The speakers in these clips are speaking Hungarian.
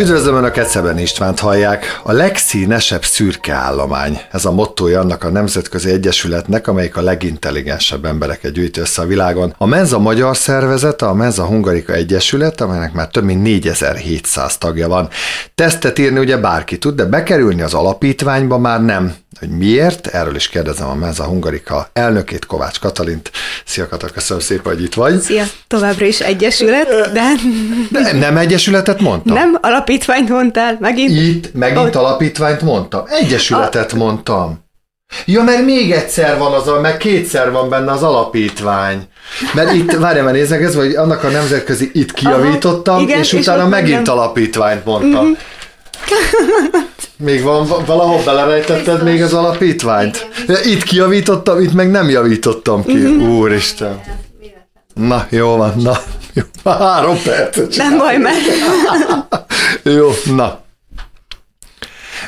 Üdvözlöm Önöket, Szeben Istvánt hallják. A legszínesebb szürke állomány. Ez a mottoja annak a nemzetközi egyesületnek, amelyik a legintelligensebb embereket gyűjt össze a világon. A Menza Magyar Szervezet, a Menza Hungarika Egyesület, amelynek már több mint 4700 tagja van. Tesztet írni ugye bárki tud, de bekerülni az alapítványba már nem hogy miért, erről is kérdezem a Menza Hungarika elnökét, Kovács Katalint. Szia Katal, köszönöm szépen, hogy itt vagy. Szia, továbbra is egyesület, de... Nem, nem egyesületet mondtam. Nem, alapítványt mondtál, megint. Itt, megint Ott. alapítványt mondtam. Egyesületet a... mondtam. Ja, mert még egyszer van az, mert kétszer van benne az alapítvány. Mert itt, várjál, mert nézzek, ez vagy annak a nemzetközi itt kijavítottam, Aha, igen, és, és utána megint nem. alapítványt mondtam. Uh-huh. Még van, valahol belerejtetted Biztos. még az alapítványt? Itt kijavítottam, itt meg nem javítottam ki. Mm-hmm. Úristen. Na, jó van, na. Jó. Három percet Nem baj, mert... jó, na.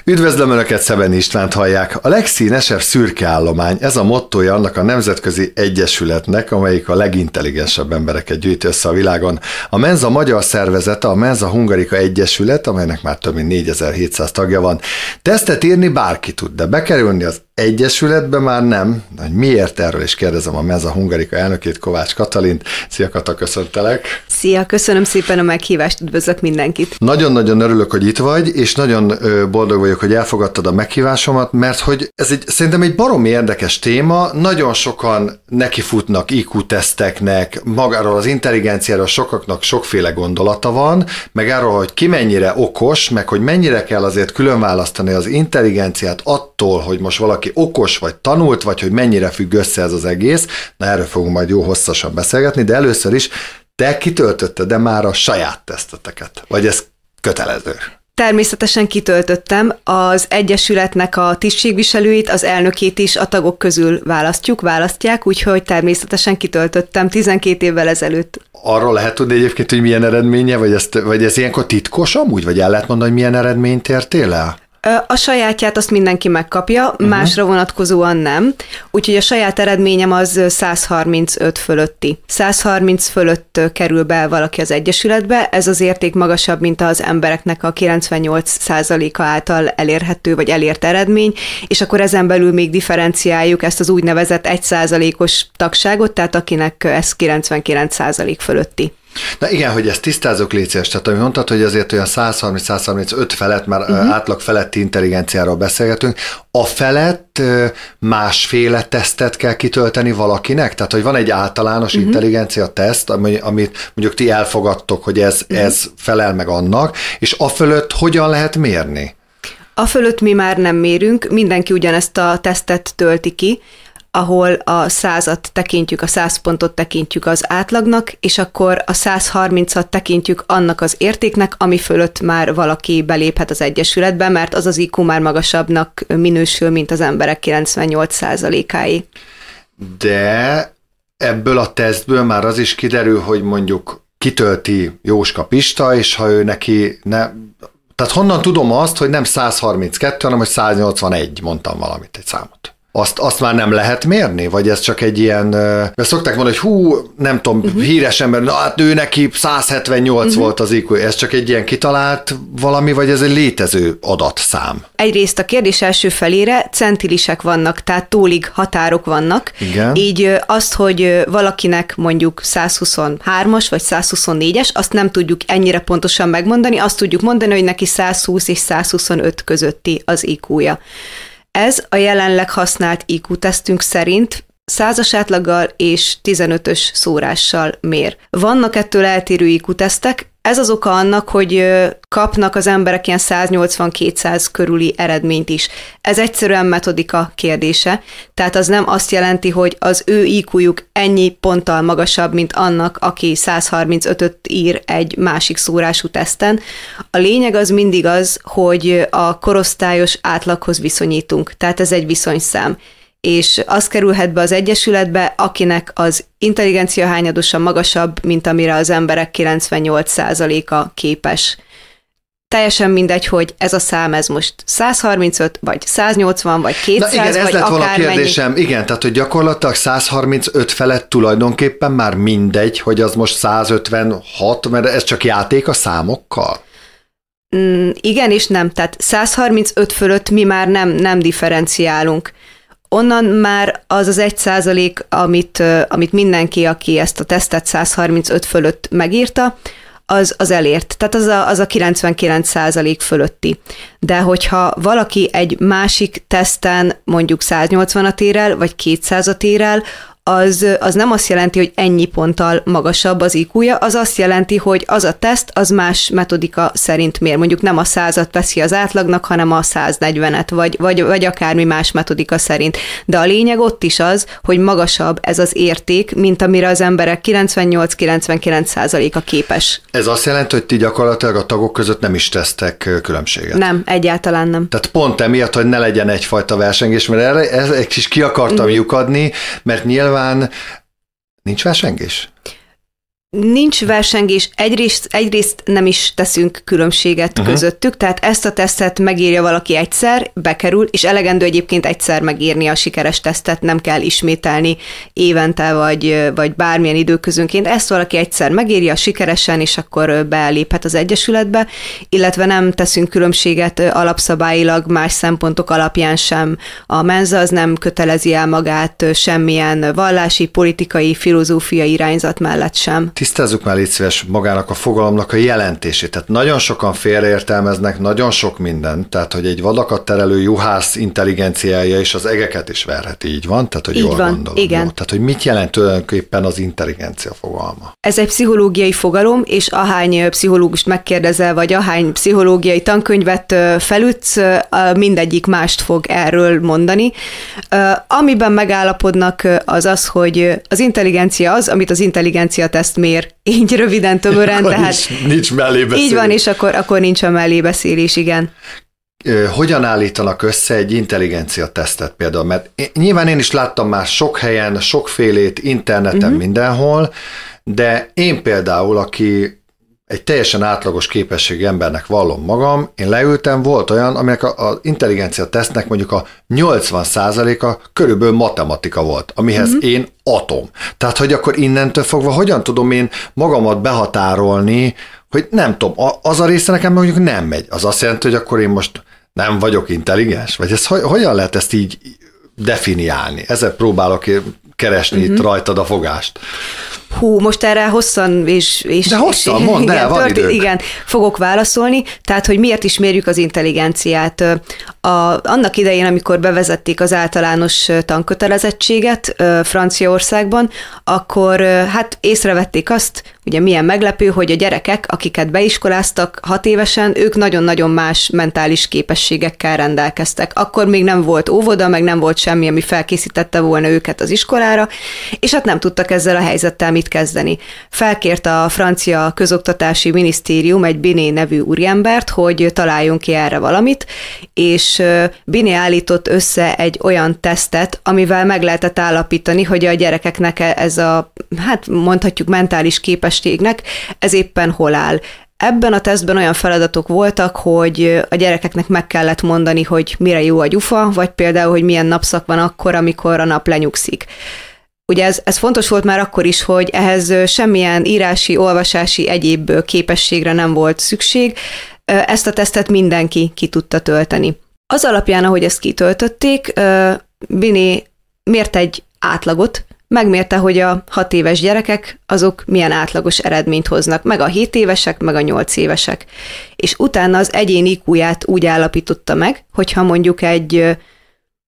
Üdvözlöm Önöket, Szeben Istvánt hallják. A legszínesebb szürke állomány, ez a mottoja annak a nemzetközi egyesületnek, amelyik a legintelligensebb embereket gyűjt össze a világon. A Menza magyar szervezete, a Menza Hungarika Egyesület, amelynek már több mint 4700 tagja van. Tesztet írni bárki tud, de bekerülni az Egyesületbe már nem, de hogy miért erről is kérdezem a Meza Hungarika elnökét, Kovács Katalint. Szia Kata, köszöntelek! Szia, köszönöm szépen a meghívást, üdvözlök mindenkit! Nagyon-nagyon örülök, hogy itt vagy, és nagyon boldog vagyok, hogy elfogadtad a meghívásomat, mert hogy ez egy, szerintem egy baromi érdekes téma, nagyon sokan nekifutnak IQ-teszteknek, magáról az intelligenciáról sokaknak sokféle gondolata van, meg arról, hogy ki mennyire okos, meg hogy mennyire kell azért különválasztani az intelligenciát attól, hogy most valaki valaki okos, vagy tanult, vagy hogy mennyire függ össze ez az egész. Na erről fogunk majd jó hosszasan beszélgetni, de először is te kitöltötted de már a saját teszteteket? Vagy ez kötelező? Természetesen kitöltöttem. Az Egyesületnek a tisztségviselőit, az elnökét is a tagok közül választjuk, választják, úgyhogy természetesen kitöltöttem 12 évvel ezelőtt. Arról lehet tudni egyébként, hogy milyen eredménye, vagy, ezt, vagy ez ilyenkor titkos amúgy, vagy el lehet mondani, hogy milyen eredményt értél el? A sajátját azt mindenki megkapja, uh-huh. másra vonatkozóan nem. Úgyhogy a saját eredményem az 135 fölötti. 130 fölött kerül be valaki az Egyesületbe, ez az érték magasabb, mint az embereknek a 98%-a által elérhető vagy elért eredmény, és akkor ezen belül még differenciáljuk ezt az úgynevezett 1%-os tagságot, tehát akinek ez 99% fölötti. Na igen, hogy ezt tisztázok, légy Tehát, ami mondtad, hogy azért olyan 130-135 felett, már uh-huh. átlag feletti intelligenciáról beszélgetünk, a felett másféle tesztet kell kitölteni valakinek? Tehát, hogy van egy általános uh-huh. intelligencia teszt, amit mondjuk ti elfogadtok, hogy ez, uh-huh. ez felel meg annak, és a fölött hogyan lehet mérni? A fölött mi már nem mérünk, mindenki ugyanezt a tesztet tölti ki, ahol a százat tekintjük, a száz pontot tekintjük az átlagnak, és akkor a 130-at tekintjük annak az értéknek, ami fölött már valaki beléphet az Egyesületbe, mert az az IQ már magasabbnak minősül, mint az emberek 98%-áé. De ebből a tesztből már az is kiderül, hogy mondjuk kitölti Jóska Pista, és ha ő neki ne, tehát honnan tudom azt, hogy nem 132, hanem hogy 181, mondtam valamit, egy számot azt, azt már nem lehet mérni? Vagy ez csak egy ilyen, mert szokták mondani, hogy hú, nem tudom, uh-huh. híres ember, na hát ő neki 178 uh-huh. Mhm. volt az IQ, ez csak egy ilyen kitalált valami, vagy ez egy létező adatszám? Egyrészt a kérdés első felére centilisek vannak, tehát túlig határok vannak. Igen. Így azt, hogy valakinek mondjuk 123-as vagy 124-es, azt nem tudjuk ennyire pontosan megmondani, azt tudjuk mondani, hogy neki 120 és 125 közötti az IQ-ja. Ez a jelenleg használt IQ-tesztünk szerint százas átlaggal és 15-ös szórással mér. Vannak ettől eltérő IQ-tesztek, ez az oka annak, hogy kapnak az emberek ilyen 180-200 körüli eredményt is. Ez egyszerűen metodika kérdése, tehát az nem azt jelenti, hogy az ő iq ennyi ponttal magasabb, mint annak, aki 135-öt ír egy másik szórású teszten. A lényeg az mindig az, hogy a korosztályos átlaghoz viszonyítunk, tehát ez egy viszonyszám és az kerülhet be az Egyesületbe, akinek az intelligencia hányadosa magasabb, mint amire az emberek 98%-a képes. Teljesen mindegy, hogy ez a szám, ez most 135, vagy 180, vagy 200, Na igen, ez vagy lett volna a kérdésem. Mennyi. Igen, tehát hogy gyakorlatilag 135 felett tulajdonképpen már mindegy, hogy az most 156, mert ez csak játék a számokkal? Mm, igen és nem, tehát 135 fölött mi már nem, nem differenciálunk onnan már az az egy százalék, amit, amit mindenki, aki ezt a tesztet 135 fölött megírta, az, az elért. Tehát az a, az a 99 százalék fölötti. De hogyha valaki egy másik teszten mondjuk 180-at ér el, vagy 200-at ér el, az, az nem azt jelenti, hogy ennyi ponttal magasabb az iq -ja, az azt jelenti, hogy az a teszt, az más metodika szerint mér. Mondjuk nem a százat veszi az átlagnak, hanem a 140-et, vagy, vagy, vagy akármi más metodika szerint. De a lényeg ott is az, hogy magasabb ez az érték, mint amire az emberek 98-99%-a képes. Ez azt jelenti, hogy ti gyakorlatilag a tagok között nem is tesztek különbséget? Nem, egyáltalán nem. Tehát pont emiatt, hogy ne legyen egyfajta versengés, mert erre, erre, erre is ki akartam mm. lyukadni, mert nyilván nyilván nincs versengés. Nincs versengés, egyrészt, egyrészt nem is teszünk különbséget uh-huh. közöttük, tehát ezt a tesztet megírja valaki egyszer, bekerül, és elegendő egyébként egyszer megírni a sikeres tesztet, nem kell ismételni évente vagy, vagy bármilyen időközönként. Ezt valaki egyszer megírja sikeresen, és akkor beléphet az Egyesületbe, illetve nem teszünk különbséget alapszabályilag más szempontok alapján sem. A menza az nem kötelezi el magát semmilyen vallási, politikai, filozófiai irányzat mellett sem tisztázzuk már légy szíves magának a fogalomnak a jelentését. Tehát nagyon sokan félreértelmeznek nagyon sok mindent, tehát hogy egy vadakat terelő juhász intelligenciája és az egeket is verheti, így van? Tehát, hogy így jól van, gondolom. Igen. Jó? Tehát, hogy mit jelent tulajdonképpen az intelligencia fogalma? Ez egy pszichológiai fogalom, és ahány pszichológust megkérdezel, vagy ahány pszichológiai tankönyvet felütsz, mindegyik mást fog erről mondani. Amiben megállapodnak az az, hogy az intelligencia az, amit az intelligencia teszt mér ér, így röviden, tömören, tehát... Nincs, nincs mellébeszélés. Így van, és akkor, akkor nincs a mellébeszélés, igen hogyan állítanak össze egy intelligencia tesztet például, mert én, nyilván én is láttam már sok helyen, sokfélét, interneten, uh-huh. mindenhol, de én például, aki egy teljesen átlagos képességű embernek vallom magam, én leültem, volt olyan, aminek az intelligencia tesznek mondjuk a 80%-a körülbelül matematika volt, amihez mm-hmm. én atom. Tehát, hogy akkor innentől fogva hogyan tudom én magamat behatárolni, hogy nem tudom, az a része nekem mondjuk nem megy. Az azt jelenti, hogy akkor én most nem vagyok intelligens? Vagy ez hogyan lehet ezt így definiálni? Ezzel próbálok én keresni uh-huh. itt mhm. rajtad a fogást. Hú, most erre hosszan és... és De hosszan, és, mondd, igen, ne, van tört, Igen, fogok válaszolni. Tehát, hogy miért is mérjük az intelligenciát. A, annak idején, amikor bevezették az általános tankötelezettséget Franciaországban, akkor hát észrevették azt, Ugye milyen meglepő, hogy a gyerekek, akiket beiskoláztak hat évesen, ők nagyon-nagyon más mentális képességekkel rendelkeztek. Akkor még nem volt óvoda, meg nem volt semmi, ami felkészítette volna őket az iskolára, és hát nem tudtak ezzel a helyzettel mit kezdeni. Felkért a francia közoktatási minisztérium egy Biné nevű úriembert, hogy találjunk ki erre valamit, és Biné állított össze egy olyan tesztet, amivel meg lehetett állapítani, hogy a gyerekeknek e, ez a, hát mondhatjuk mentális képesség testéknek, ez éppen hol áll. Ebben a tesztben olyan feladatok voltak, hogy a gyerekeknek meg kellett mondani, hogy mire jó a gyufa, vagy például, hogy milyen napszak van akkor, amikor a nap lenyugszik. Ugye ez, ez fontos volt már akkor is, hogy ehhez semmilyen írási, olvasási, egyéb képességre nem volt szükség. Ezt a tesztet mindenki ki tudta tölteni. Az alapján, ahogy ezt kitöltötték, Bini mért egy átlagot, megmérte, hogy a 6 éves gyerekek azok milyen átlagos eredményt hoznak, meg a 7 évesek, meg a 8 évesek. És utána az egyén iq úgy állapította meg, hogyha mondjuk egy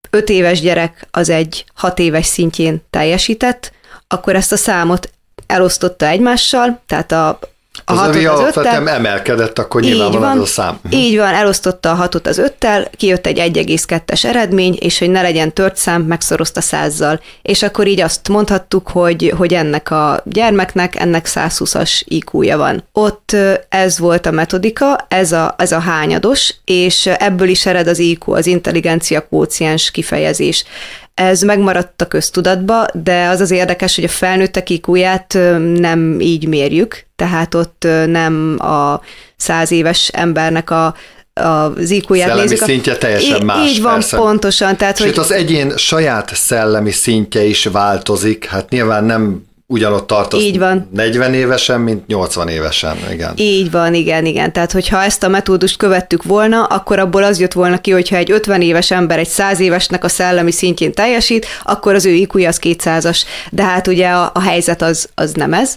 5 éves gyerek az egy 6 éves szintjén teljesített, akkor ezt a számot elosztotta egymással, tehát a az Aha, az via alapvetően emelkedett, akkor nyilvánvalóan van, az a szám. Mhm. Így van, elosztotta a hatot az öttel, kijött egy 1,2-es eredmény, és hogy ne legyen tört szám, megszorozta százzal. És akkor így azt mondhattuk, hogy, hogy ennek a gyermeknek, ennek 120-as iq van. Ott ez volt a metodika, ez a, ez a hányados, és ebből is ered az IQ, az intelligencia kvóciens kifejezés. Ez megmaradt a köztudatba, de az az érdekes, hogy a felnőttek iq nem így mérjük, tehát ott nem a száz éves embernek a az IQ-ját nézzük. szintje teljesen más. Így van, persze. pontosan. Tehát, Sőt, hogy... az egyén saját szellemi szintje is változik, hát nyilván nem ugyanott tartasz Így van. 40 évesen, mint 80 évesen, igen. Így van, igen, igen. Tehát, hogyha ezt a metódust követtük volna, akkor abból az jött volna ki, hogyha egy 50 éves ember egy 100 évesnek a szellemi szintjén teljesít, akkor az ő IQ az 200-as. De hát ugye a, a helyzet az, az nem ez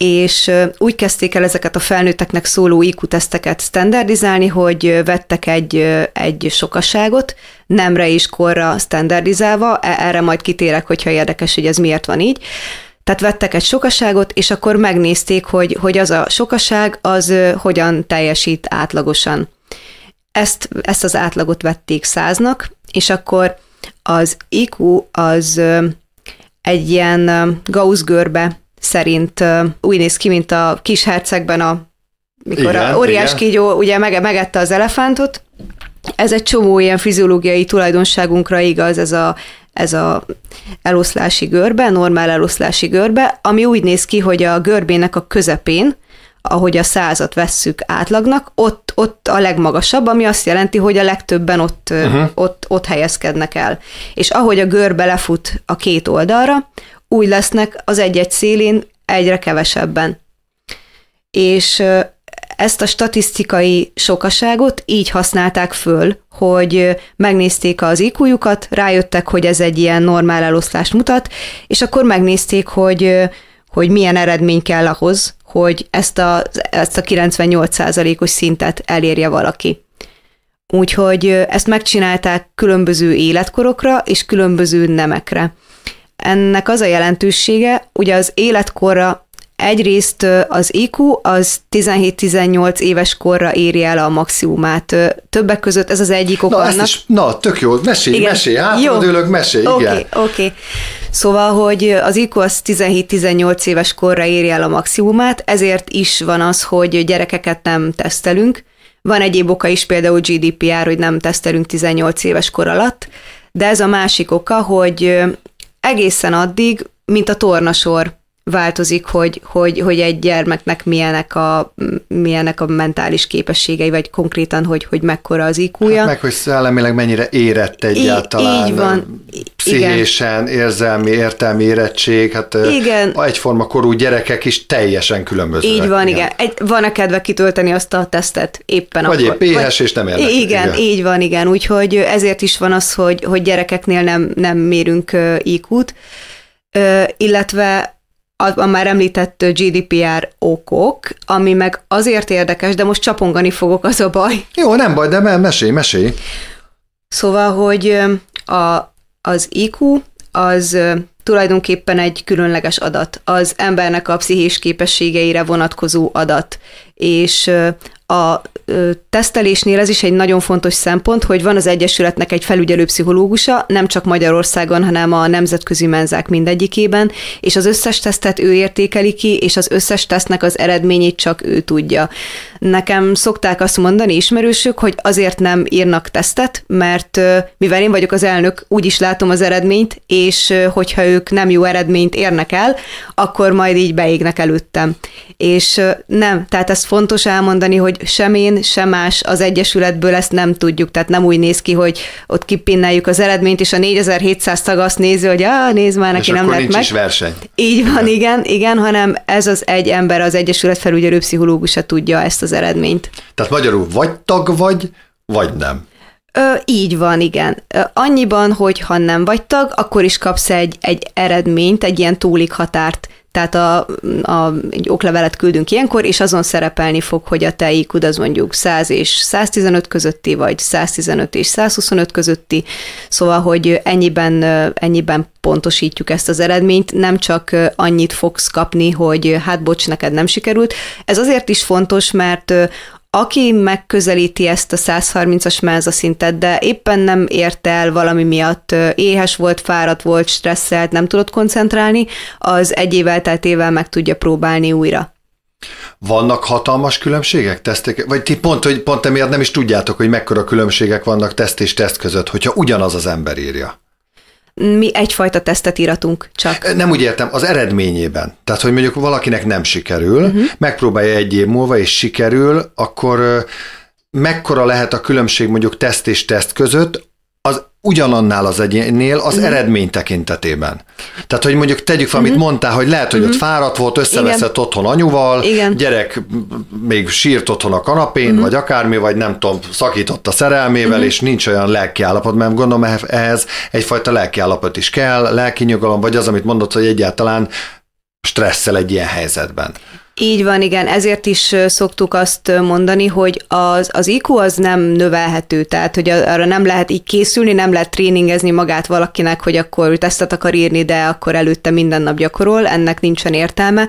és úgy kezdték el ezeket a felnőtteknek szóló IQ teszteket standardizálni, hogy vettek egy, egy sokaságot, nemre is korra standardizálva, e, erre majd kitérek, hogyha érdekes, hogy ez miért van így, tehát vettek egy sokaságot, és akkor megnézték, hogy, hogy az a sokaság az hogyan teljesít átlagosan. Ezt, ezt az átlagot vették száznak, és akkor az IQ az egy ilyen Gauss-görbe szerint úgy néz ki, mint a kis hercegben a mikor igen, a óriás igen. kígyó ugye meg, megette az elefántot, ez egy csomó ilyen fiziológiai tulajdonságunkra igaz, ez a ez a eloszlási görbe, normál eloszlási görbe, ami úgy néz ki, hogy a görbének a közepén, ahogy a százat vesszük átlagnak, ott, ott a legmagasabb, ami azt jelenti, hogy a legtöbben ott, uh-huh. ott, ott helyezkednek el. És ahogy a görbe lefut a két oldalra, úgy lesznek az egy-egy szélén egyre kevesebben. És ezt a statisztikai sokaságot így használták föl, hogy megnézték az iq rájöttek, hogy ez egy ilyen normál eloszlást mutat, és akkor megnézték, hogy, hogy milyen eredmény kell ahhoz, hogy ezt a, ezt a 98%-os szintet elérje valaki. Úgyhogy ezt megcsinálták különböző életkorokra és különböző nemekre. Ennek az a jelentősége, ugye az életkorra Egyrészt az IQ az 17-18 éves korra éri el a maximumát. Többek között ez az egyik ok na, annak... Is, na, tök jó, mesélj, igen. mesélj, hátradőlök, mesélj, okay, igen. Oké, okay, oké. Szóval, hogy az IQ az 17-18 éves korra éri el a maximumát, ezért is van az, hogy gyerekeket nem tesztelünk. Van egyéb oka is, például GDPR, hogy nem tesztelünk 18 éves kor alatt, de ez a másik oka, hogy egészen addig, mint a tornasor, változik, hogy, hogy, hogy egy gyermeknek milyenek a, milyenek a mentális képességei, vagy konkrétan, hogy, hogy mekkora az iq -ja. hát meg, hogy szellemileg mennyire érett egyáltalán. Így, van. Pszichésen, Igen. érzelmi, értelmi érettség, hát Igen. egyforma korú gyerekek is teljesen különböző. Így van, igen. igen. Egy, van a kedve kitölteni azt a tesztet éppen Vagy akkor. épp éhes, vagy... és nem érnek. Igen, igen, így van, igen. Úgyhogy ezért is van az, hogy, hogy gyerekeknél nem, nem mérünk IQ-t, illetve a már említett GDPR okok, ami meg azért érdekes, de most csapongani fogok, az a baj. Jó, nem baj, de mesélj, mesélj. Szóval, hogy a, az IQ az tulajdonképpen egy különleges adat, az embernek a pszichés képességeire vonatkozó adat, és a tesztelésnél ez is egy nagyon fontos szempont, hogy van az Egyesületnek egy felügyelő pszichológusa, nem csak Magyarországon, hanem a nemzetközi menzák mindegyikében, és az összes tesztet ő értékeli ki, és az összes tesztnek az eredményét csak ő tudja. Nekem szokták azt mondani ismerősök, hogy azért nem írnak tesztet, mert mivel én vagyok az elnök, úgy is látom az eredményt, és hogyha ők nem jó eredményt érnek el, akkor majd így beégnek előttem. És nem, tehát ez fontos elmondani, hogy hogy sem én, sem más az Egyesületből ezt nem tudjuk, tehát nem úgy néz ki, hogy ott kipinneljük az eredményt, és a 4700 tag azt nézi, hogy ah, nézd már, neki és nem lett meg. Is verseny. Így van, igen, igen, hanem ez az egy ember, az Egyesület felügyelő pszichológusa tudja ezt az eredményt. Tehát magyarul vagy tag vagy, vagy nem. Ö, így van, igen. Ö, annyiban, hogy ha nem vagy tag, akkor is kapsz egy, egy eredményt, egy ilyen túlik határt. Tehát a, a, egy oklevelet küldünk ilyenkor, és azon szerepelni fog, hogy a te iq az mondjuk 100 és 115 közötti, vagy 115 és 125 közötti, szóval, hogy ennyiben, ennyiben pontosítjuk ezt az eredményt, nem csak annyit fogsz kapni, hogy hát bocs, neked nem sikerült. Ez azért is fontos, mert aki megközelíti ezt a 130-as mázaszintet, de éppen nem érte el valami miatt, éhes volt, fáradt volt, stresszelt, nem tudott koncentrálni, az egy év elteltével meg tudja próbálni újra. Vannak hatalmas különbségek tesztek? Vagy ti pont, hogy pont emiatt nem is tudjátok, hogy mekkora különbségek vannak teszt és teszt között, hogyha ugyanaz az ember írja? mi egyfajta tesztet íratunk csak. Nem úgy értem, az eredményében. Tehát, hogy mondjuk valakinek nem sikerül, uh-huh. megpróbálja egy év múlva, és sikerül, akkor mekkora lehet a különbség mondjuk teszt és teszt között, ugyanannál az egyénnél az uh-huh. eredmény tekintetében. Tehát, hogy mondjuk tegyük fel, amit uh-huh. mondtál, hogy lehet, hogy uh-huh. ott mhm. fáradt volt, összeveszett Igen. otthon anyuval, Igen. gyerek még sírt otthon a kanapén, uh-huh. vagy akármi, vagy nem tudom, szakított a szerelmével, uh-huh. és nincs olyan lelkiállapot, mert gondolom eh, ehhez egyfajta lelkiállapot is kell, lelki nyugalom, vagy az, amit mondott, hogy egyáltalán stresszel egy ilyen helyzetben. Így van, igen, ezért is szoktuk azt mondani, hogy az, az IQ az nem növelhető, tehát hogy arra nem lehet így készülni, nem lehet tréningezni magát valakinek, hogy akkor ő tesztet akar írni, de akkor előtte minden nap gyakorol, ennek nincsen értelme.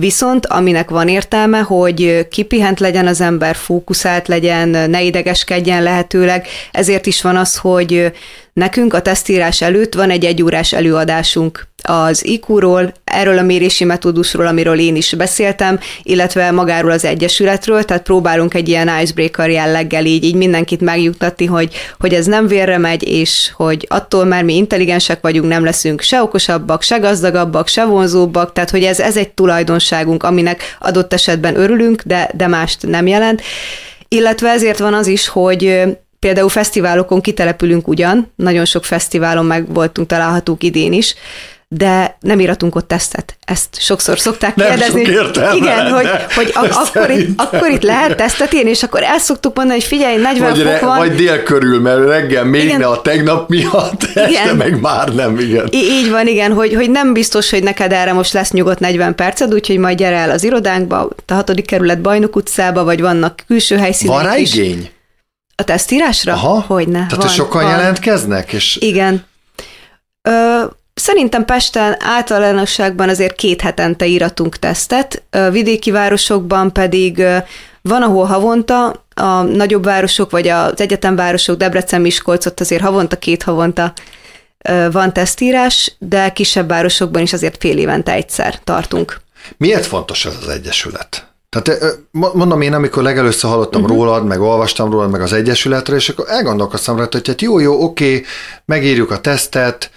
Viszont aminek van értelme, hogy kipihent legyen az ember, fókuszált legyen, ne idegeskedjen lehetőleg, ezért is van az, hogy nekünk a tesztírás előtt van egy egyórás előadásunk az IQ-ról, erről a mérési metódusról, amiről én is beszéltem, illetve magáról az Egyesületről, tehát próbálunk egy ilyen icebreaker jelleggel így, így mindenkit megjuttatni, hogy, hogy ez nem vérre megy, és hogy attól már mi intelligensek vagyunk, nem leszünk se okosabbak, se gazdagabbak, se vonzóbbak, tehát hogy ez, ez egy tulajdonság tulajdonságunk, aminek adott esetben örülünk, de, de mást nem jelent. Illetve ezért van az is, hogy például fesztiválokon kitelepülünk ugyan, nagyon sok fesztiválon meg voltunk találhatók idén is, de nem íratunk ott tesztet. Ezt sokszor szokták nem kérdezni. Sok értelme, igen, hogy, hogy ak- akkor, itt, akkor itt lehet tesztet írni, és akkor ezt szoktuk mondani, hogy figyelj, 40 vagy fok re, van. Vagy dél körül, mert reggel még igen. ne a tegnap miatt, este igen. meg már nem, igen. Í- így van, igen, hogy, hogy nem biztos, hogy neked erre most lesz nyugodt 40 perced, úgyhogy majd gyere el az irodánkba, a hatodik kerület Bajnok utcába, vagy vannak külső helyszínek Van rá igény? A tesztírásra? Aha. Hogyne. Tehát van, sokan van. jelentkeznek? És... Igen. Ö, Szerintem Pesten általánosságban azért két hetente íratunk tesztet, vidéki városokban pedig van, ahol havonta, a nagyobb városok, vagy az egyetemvárosok, Debrecen, Miskolc, ott azért havonta, két havonta van tesztírás, de kisebb városokban is azért fél évente egyszer tartunk. Miért fontos ez az Egyesület? Tehát mondom én, amikor legelőször hallottam uh-huh. rólad, meg olvastam rólad, meg az Egyesületre, és akkor elgondolkoztam rá, hogy hát jó, jó, oké, megírjuk a tesztet,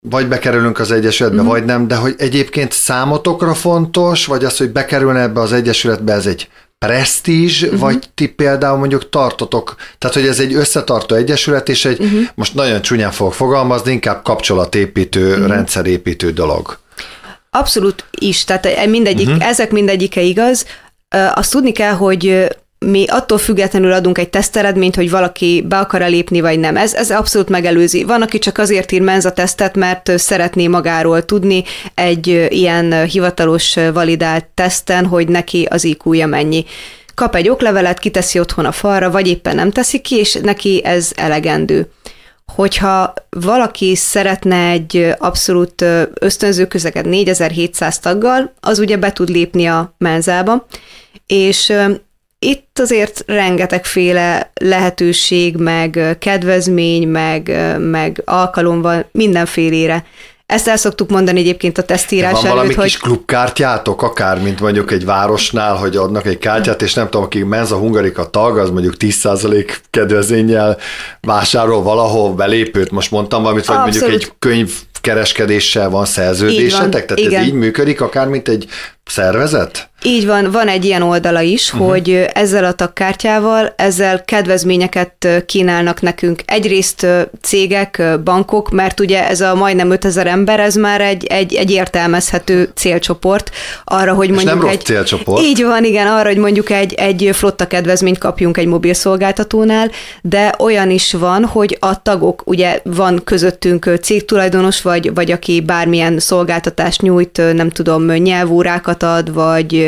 vagy bekerülünk az Egyesületbe, mm-hmm. vagy nem, de hogy egyébként számotokra fontos, vagy az, hogy bekerülne ebbe az Egyesületbe, ez egy presztízs, uh-huh. vagy ti például mondjuk tartotok, tehát hogy ez egy összetartó egyesület, és egy, uh-huh. most nagyon csúnyán fog fogalmazni, inkább kapcsolatépítő, uh-huh. rendszerépítő dolog. Abszolút is, tehát e- mindegyik, uh-huh. ezek mindegyike igaz. Azt tudni kell, hogy mi attól függetlenül adunk egy teszteredményt, hogy valaki be akar lépni, vagy nem. Ez, ez abszolút megelőzi. Van, aki csak azért ír tesztet, mert szeretné magáról tudni egy ilyen hivatalos validált teszten, hogy neki az iq mennyi kap egy oklevelet, kiteszi otthon a falra, vagy éppen nem teszi ki, és neki ez elegendő. Hogyha valaki szeretne egy abszolút ösztönző közeget 4700 taggal, az ugye be tud lépni a menzába, és itt azért rengetegféle lehetőség, meg kedvezmény, meg, meg alkalom van mindenfélére. Ezt el szoktuk mondani egyébként a tesztírás van előtt, valami hogy... kis klubkártyátok, akár, mint mondjuk egy városnál, hogy adnak egy kártyát, és nem tudom, aki menz a Hungarika tag, az mondjuk 10% kedvezménnyel vásárol valahol belépőt, most mondtam valamit, vagy Abszolút. mondjuk egy könyv kereskedéssel van szerződésetek? van, Tehát igen. ez így működik, akár mint egy szervezet? Így van, van egy ilyen oldala is, uh-huh. hogy ezzel a tagkártyával, ezzel kedvezményeket kínálnak nekünk. Egyrészt cégek, bankok, mert ugye ez a majdnem 5000 ember, ez már egy, egy, egy értelmezhető célcsoport arra, hogy mondjuk És nem egy... célcsoport. Így van, igen, arra, hogy mondjuk egy, egy flotta kedvezményt kapjunk egy mobil szolgáltatónál, de olyan is van, hogy a tagok, ugye van közöttünk cégtulajdonos, vagy, vagy aki bármilyen szolgáltatást nyújt, nem tudom, nyelvórákat ad, vagy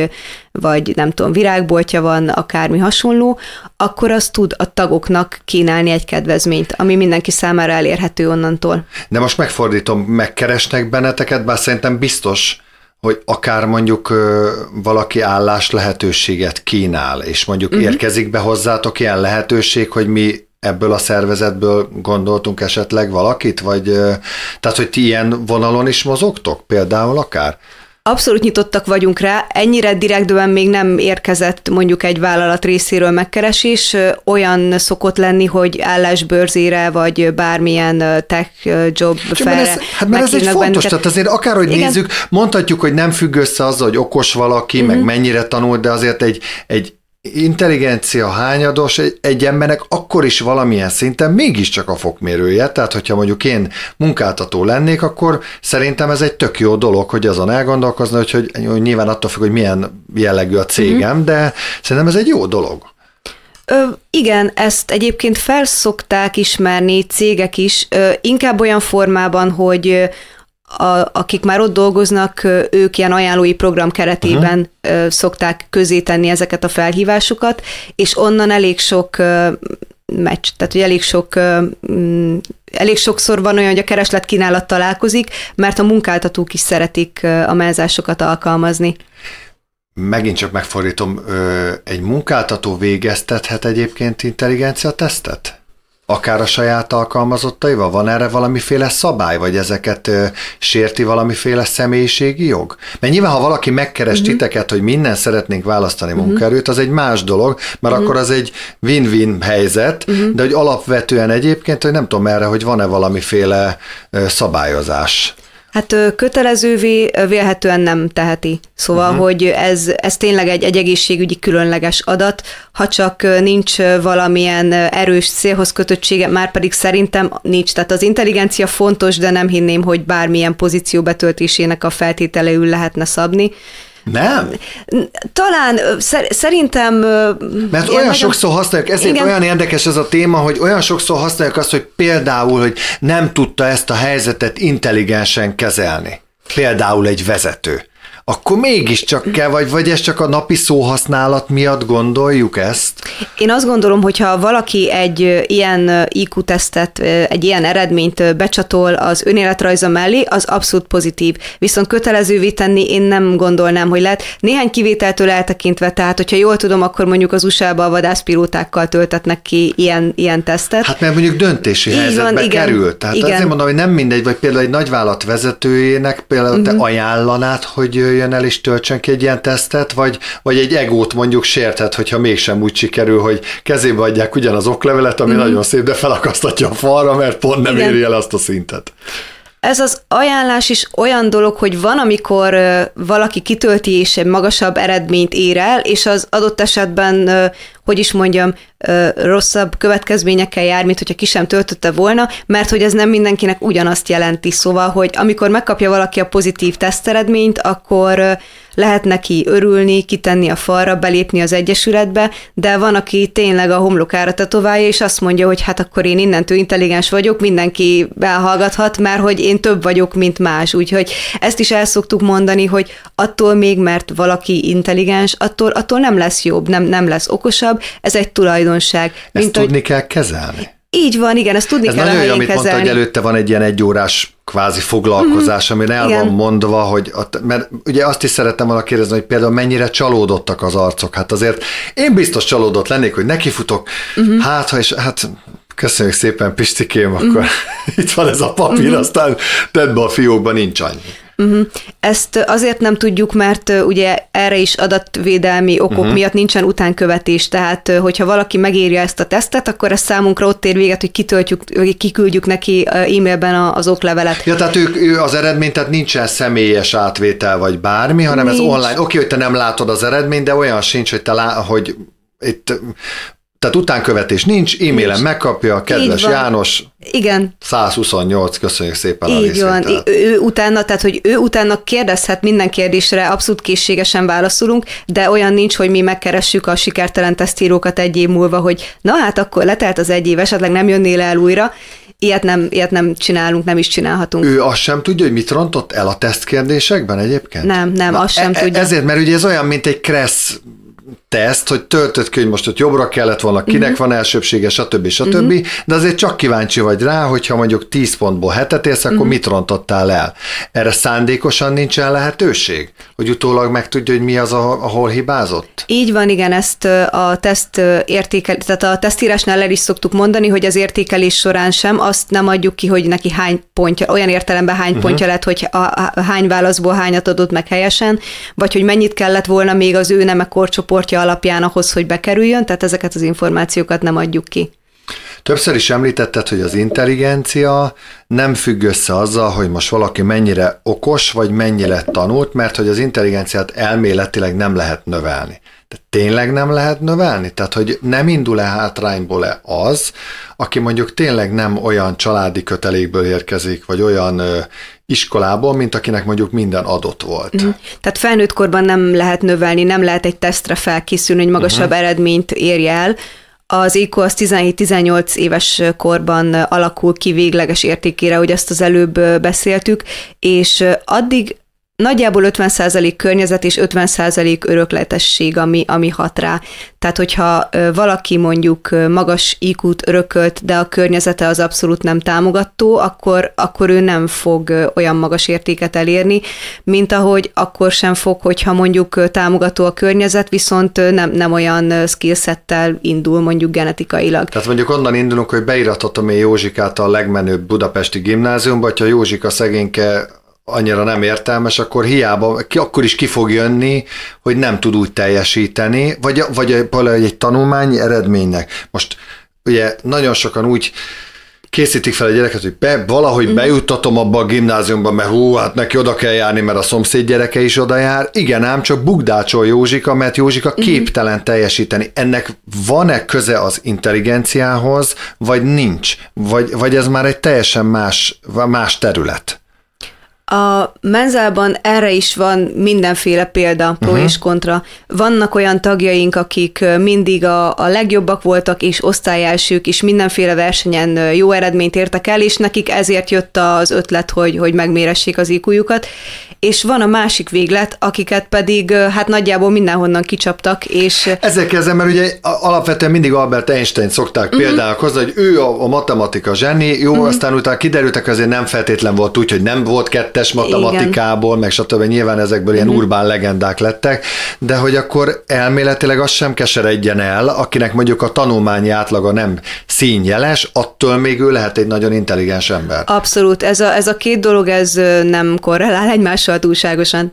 vagy, nem tudom, virágboltja van, akármi hasonló, akkor az tud a tagoknak kínálni egy kedvezményt, ami mindenki számára elérhető onnantól. De most megfordítom, megkeresnek benneteket, bár szerintem biztos, hogy akár mondjuk ö, valaki állás lehetőséget kínál, és mondjuk uh-huh. érkezik be hozzátok ilyen lehetőség, hogy mi ebből a szervezetből gondoltunk esetleg valakit, vagy ö, tehát, hogy ti ilyen vonalon is mozogtok például akár? Abszolút nyitottak vagyunk rá, ennyire direktben még nem érkezett mondjuk egy vállalat részéről megkeresés, olyan szokott lenni, hogy állásbőrzére, vagy bármilyen tech job felre. Ez, hát mert ez egy fontos, bennünket. tehát azért akárhogy Igen. nézzük, mondhatjuk, hogy nem függ össze az, hogy okos valaki, uh-huh. meg mhm. mennyire tanult, de azért egy, egy intelligencia hányados egy, egy embernek akkor is valamilyen szinten mégiscsak a fokmérője. Tehát, hogyha mondjuk én munkáltató lennék, akkor szerintem ez egy tök jó dolog, hogy azon elgondolkozni, hogy, hogy nyilván attól függ, hogy milyen jellegű a cégem, mm-hmm. de szerintem ez egy jó dolog. Ö, igen, ezt egyébként felszokták ismerni cégek is, ö, inkább olyan formában, hogy a, akik már ott dolgoznak, ők ilyen ajánlói program keretében uh-huh. szokták közé tenni ezeket a felhívásukat, és onnan elég sok meccs, tehát hogy elég sok mm, elég sokszor van olyan, hogy a kereslet kínálat találkozik, mert a munkáltatók is szeretik a melzásokat alkalmazni. Megint csak megfordítom, egy munkáltató végeztethet egyébként intelligencia tesztet? akár a saját alkalmazottaival? Van erre valamiféle szabály, vagy ezeket ö, sérti valamiféle személyiségi jog? Mert nyilván, ha valaki megkeres uh-huh. titeket, hogy minden szeretnénk választani uh-huh. munkaerőt, az egy más dolog, mert uh-huh. akkor az egy win-win helyzet, uh-huh. de hogy alapvetően egyébként, hogy nem tudom erre, hogy van-e valamiféle ö, szabályozás. Hát kötelezővé vélhetően nem teheti. Szóval, uh-huh. hogy ez, ez tényleg egy, egy egészségügyi különleges adat, ha csak nincs valamilyen erős célhoz kötöttsége, már pedig szerintem nincs. Tehát az intelligencia fontos, de nem hinném, hogy bármilyen pozíció betöltésének a feltételeül lehetne szabni. Nem? Talán szerintem... Mert olyan nagyon... sokszor használjuk, ezért igen. olyan érdekes ez a téma, hogy olyan sokszor használjuk azt, hogy például, hogy nem tudta ezt a helyzetet intelligensen kezelni. Például egy vezető akkor mégiscsak kell, vagy, vagy ez csak a napi szóhasználat miatt gondoljuk ezt? Én azt gondolom, hogyha valaki egy ilyen IQ-tesztet, egy ilyen eredményt becsatol az önéletrajza mellé, az abszolút pozitív. Viszont kötelezővé tenni én nem gondolnám, hogy lehet. Néhány kivételtől eltekintve, tehát hogyha jól tudom, akkor mondjuk az USA-ba a vadászpilótákkal töltetnek ki ilyen, ilyen tesztet. Hát mert mondjuk döntési Így helyzetbe van, igen, kerül. Tehát igen. azért mondom, hogy nem mindegy, vagy például egy nagyvállalat vezetőjének például uh-huh. te mhm. ajánlanád, hogy jöjjön el és töltsen ki egy ilyen tesztet, vagy, vagy egy egót mondjuk sérthet, hogyha mégsem úgy sikerül, hogy kezébe adják ugyanaz oklevelet, ami mm. nagyon szép, de felakasztatja a falra, mert pont nem Igen. éri el azt a szintet ez az ajánlás is olyan dolog, hogy van, amikor valaki kitölti és egy magasabb eredményt ér el, és az adott esetben hogy is mondjam, rosszabb következményekkel jár, mint hogyha ki sem töltötte volna, mert hogy ez nem mindenkinek ugyanazt jelenti. Szóval, hogy amikor megkapja valaki a pozitív teszteredményt, akkor lehet neki örülni, kitenni a falra, belépni az egyesületbe, de van, aki tényleg a homlokára tetoválja, és azt mondja, hogy hát akkor én innentől intelligens vagyok, mindenki elhallgathat, mert hogy én több vagyok, mint más. Úgyhogy ezt is el szoktuk mondani, hogy attól még, mert valaki intelligens, attól, attól nem lesz jobb, nem, nem lesz okosabb, ez egy tulajdonság. Ezt mint, tudni hogy... kell kezelni? Így van, igen, ezt tudni ez kell nagyon jó, amit kezelni. mondta, hogy előtte van egy ilyen egyórás kvázi foglalkozás, mm-hmm. amin el igen. van mondva, hogy, a, mert ugye azt is szerettem volna kérdezni, hogy például mennyire csalódottak az arcok. Hát azért én biztos csalódott lennék, hogy nekifutok, mm-hmm. hát ha és hát köszönjük szépen Pistikém, akkor mm-hmm. itt van ez a papír, mm-hmm. aztán tedd be a fiókba, nincs annyi. Uh-huh. Ezt azért nem tudjuk, mert ugye erre is adatvédelmi okok uh-huh. miatt nincsen utánkövetés, tehát hogyha valaki megírja ezt a tesztet, akkor ez számunkra ott ér véget, hogy kitöltjük, kiküldjük neki e-mailben az oklevelet. Ja, tehát ők, ő az eredmény, tehát nincsen személyes átvétel vagy bármi, hanem Nincs. ez online. Oké, okay, hogy te nem látod az eredményt, de olyan sincs, hogy te lá- hogy itt tehát utánkövetés nincs, e-mailen nincs. megkapja, kedves János. Igen. 128, köszönjük szépen Így a részvételt. van, ő, ő utána, tehát hogy ő utána kérdezhet minden kérdésre, abszolút készségesen válaszolunk, de olyan nincs, hogy mi megkeressük a sikertelen tesztírókat egy év múlva, hogy na hát akkor letelt az egy év, esetleg nem jönnél el újra, Ilyet nem, ilyet nem csinálunk, nem is csinálhatunk. Ő azt sem tudja, hogy mit rontott el a tesztkérdésekben egyébként? Nem, nem, Na, azt sem e- tudja. Ezért, mert ugye ez olyan, mint egy kressz te ezt, hogy töltött ki, hogy most ott jobbra kellett volna, kinek uh-huh. van elsőbsége, stb. stb. Uh-huh. De azért csak kíváncsi vagy rá, hogyha mondjuk 10 pontból hetet érsz, akkor uh-huh. mit rontottál el? Erre szándékosan nincsen lehetőség, hogy utólag megtudja, hogy mi az, ahol hibázott? Így van, igen, ezt a teszt értékel, tehát a tesztírásnál el is szoktuk mondani, hogy az értékelés során sem azt nem adjuk ki, hogy neki hány pontja, olyan értelemben hány uh-huh. pontja lett, hogy a, a, a hány válaszból hányat adott meg helyesen, vagy hogy mennyit kellett volna még az ő nemekorcsoportja alapján ahhoz, hogy bekerüljön, tehát ezeket az információkat nem adjuk ki. Többször is említetted, hogy az intelligencia nem függ össze azzal, hogy most valaki mennyire okos, vagy mennyire tanult, mert hogy az intelligenciát elméletileg nem lehet növelni. De tényleg nem lehet növelni? Tehát, hogy nem indul-e hátrányból-e az, aki mondjuk tényleg nem olyan családi kötelékből érkezik, vagy olyan ö, iskolából, mint akinek mondjuk minden adott volt. Mhm. Tehát felnőtt korban nem lehet növelni, nem lehet egy tesztre felkészülni, hogy magasabb uh-huh. eredményt érj el. Az IQ az 17-18 éves korban alakul ki végleges értékére, hogy ezt az előbb beszéltük, és addig nagyjából 50% környezet és 50% örökletesség, ami, ami hat rá. Tehát, hogyha valaki mondjuk magas IQ-t örökölt, de a környezete az abszolút nem támogató, akkor, akkor ő nem fog olyan magas értéket elérni, mint ahogy akkor sem fog, hogyha mondjuk támogató a környezet, viszont nem, nem olyan skillsettel indul mondjuk genetikailag. Tehát mondjuk onnan indulunk, hogy beiratottam én Józsikát a legmenőbb budapesti gimnáziumba, hogyha Józsika szegényke annyira nem értelmes, akkor hiába, ki, akkor is ki fog jönni, hogy nem tud úgy teljesíteni, vagy, vagy valahogy egy tanulmány eredménynek. Most ugye nagyon sokan úgy készítik fel a gyereket, hogy be, valahogy mm. bejuttatom abba a gimnáziumba, mert hú, hát neki oda kell járni, mert a szomszéd gyereke is oda jár. Igen, ám csak bugdácsol Józsika, mert Józsika mm. képtelen teljesíteni. Ennek van-e köze az intelligenciához, vagy nincs? Vagy, vagy ez már egy teljesen más, más terület? A menzában erre is van mindenféle példa, pro uh-huh. és kontra. Vannak olyan tagjaink, akik mindig a, a legjobbak voltak, és osztályelsők, és mindenféle versenyen jó eredményt értek el, és nekik ezért jött az ötlet, hogy, hogy megméressék az iq És van a másik véglet, akiket pedig hát nagyjából mindenhonnan kicsaptak, és... Ezzel kezdem, mert ugye alapvetően mindig Albert Einstein szokták uh-huh. példának hozni, hogy ő a, a matematika zseni, jó, uh-huh. aztán utána kiderültek, azért nem feltétlen volt úgy, hogy nem volt kettő kettes matematikából, Igen. meg stb. Nyilván ezekből ilyen uh-huh. urbán legendák lettek, de hogy akkor elméletileg az sem keseredjen el, akinek mondjuk a tanulmányi átlaga nem színjeles, attól még ő lehet egy nagyon intelligens ember. Abszolút, ez a, ez a két dolog, ez nem korrelál egymással túlságosan.